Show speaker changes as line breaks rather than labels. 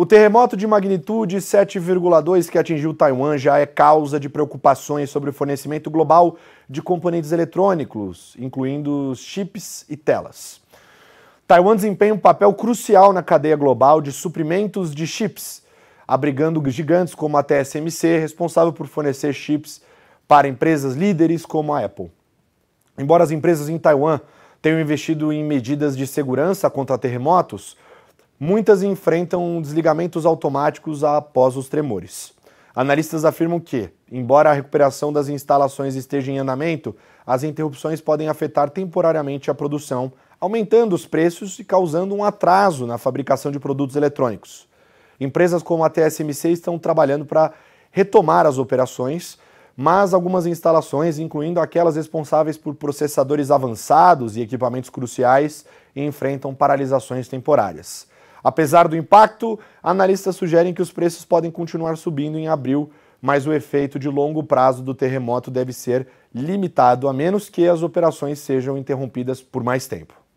O terremoto de magnitude 7,2 que atingiu Taiwan já é causa de preocupações sobre o fornecimento global de componentes eletrônicos, incluindo chips e telas. Taiwan desempenha um papel crucial na cadeia global de suprimentos de chips, abrigando gigantes como a TSMC, responsável por fornecer chips para empresas líderes como a Apple. Embora as empresas em Taiwan tenham investido em medidas de segurança contra terremotos, muitas enfrentam desligamentos automáticos após os tremores. Analistas afirmam que, embora a recuperação das instalações esteja em andamento, as interrupções podem afetar temporariamente a produção, aumentando os preços e causando um atraso na fabricação de produtos eletrônicos. Empresas como a TSMC estão trabalhando para retomar as operações, mas algumas instalações, incluindo aquelas responsáveis por processadores avançados e equipamentos cruciais, enfrentam paralisações temporárias. Apesar do impacto, analistas sugerem que os preços podem continuar subindo em abril, mas o efeito de longo prazo do terremoto deve ser limitado, a menos que as operações sejam interrompidas por mais tempo.